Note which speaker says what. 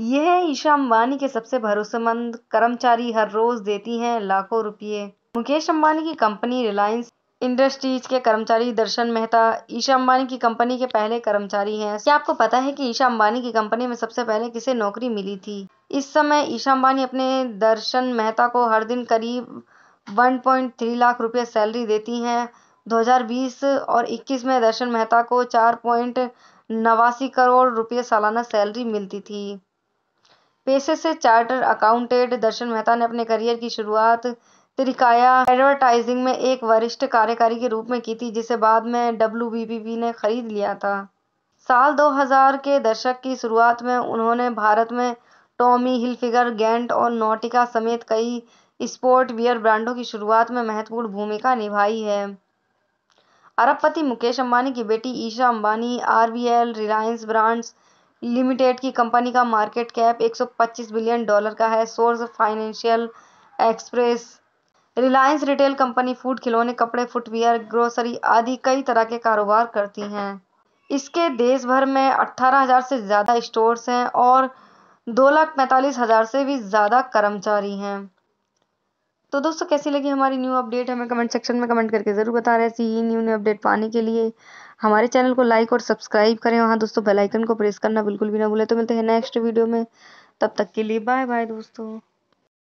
Speaker 1: यह ईशा अंबानी के सबसे भरोसेमंद कर्मचारी हर रोज देती हैं लाखों रुपये मुकेश अंबानी की कंपनी रिलायंस इंडस्ट्रीज के कर्मचारी दर्शन मेहता ईशा अंबानी की कंपनी के पहले कर्मचारी हैं क्या आपको पता है कि ईशा अंबानी की कंपनी में सबसे पहले किसे नौकरी मिली थी इस समय ईशा अंबानी अपने दर्शन मेहता को हर दिन करीब 1.3 लाख रुपए सैलरी देती हैं 2020 और 21 में दर्शन मेहता को चार पॉइंट नवासी करोड़ रुपए सालाना सैलरी मिलती थी पेशे से चार्टर अकाउंटेंट दर्शन मेहता ने अपने करियर की शुरुआत त्रिकाया एडवर्टाइजिंग में एक वरिष्ठ कार्यकारी के रूप में की थी जिसे बाद में डब्ल्यू ने खरीद लिया था साल 2000 के दशक की शुरुआत में उन्होंने भारत में टॉमी हिलफिगर गेंट और नोटिका समेत कई स्पोर्ट वियर ब्रांडों की शुरुआत में महत्वपूर्ण भूमिका निभाई है अरबपति मुकेश अंबानी की बेटी Isha Ambani RBL Reliance brands limited की कंपनी का मार्केट कैप एक सौ पच्चीस बिलियन डॉलर का है source financial express Reliance retail company food खिलौने कपड़े फुटवियर ग्रोसरी आदि कई तरह के कारोबार करती हैं इसके देश भर में 18,000 हज़ार से ज़्यादा स्टोर्स हैं और दो लाख पैंतालीस हज़ार से भी ज़्यादा कर्मचारी हैं तो दोस्तों कैसी लगी हमारी न्यू अपडेट हमें कमेंट सेक्शन में कमेंट करके ज़रूर बता रहे ऐसी ही न्यू न्यू अपडेट पाने के लिए हमारे चैनल को लाइक और सब्सक्राइब करें वहाँ दोस्तों बेल आइकन को प्रेस करना बिल्कुल भी ना भूलें तो मिलते हैं नेक्स्ट वीडियो में तब तक के लिए बाय बाय दोस्तों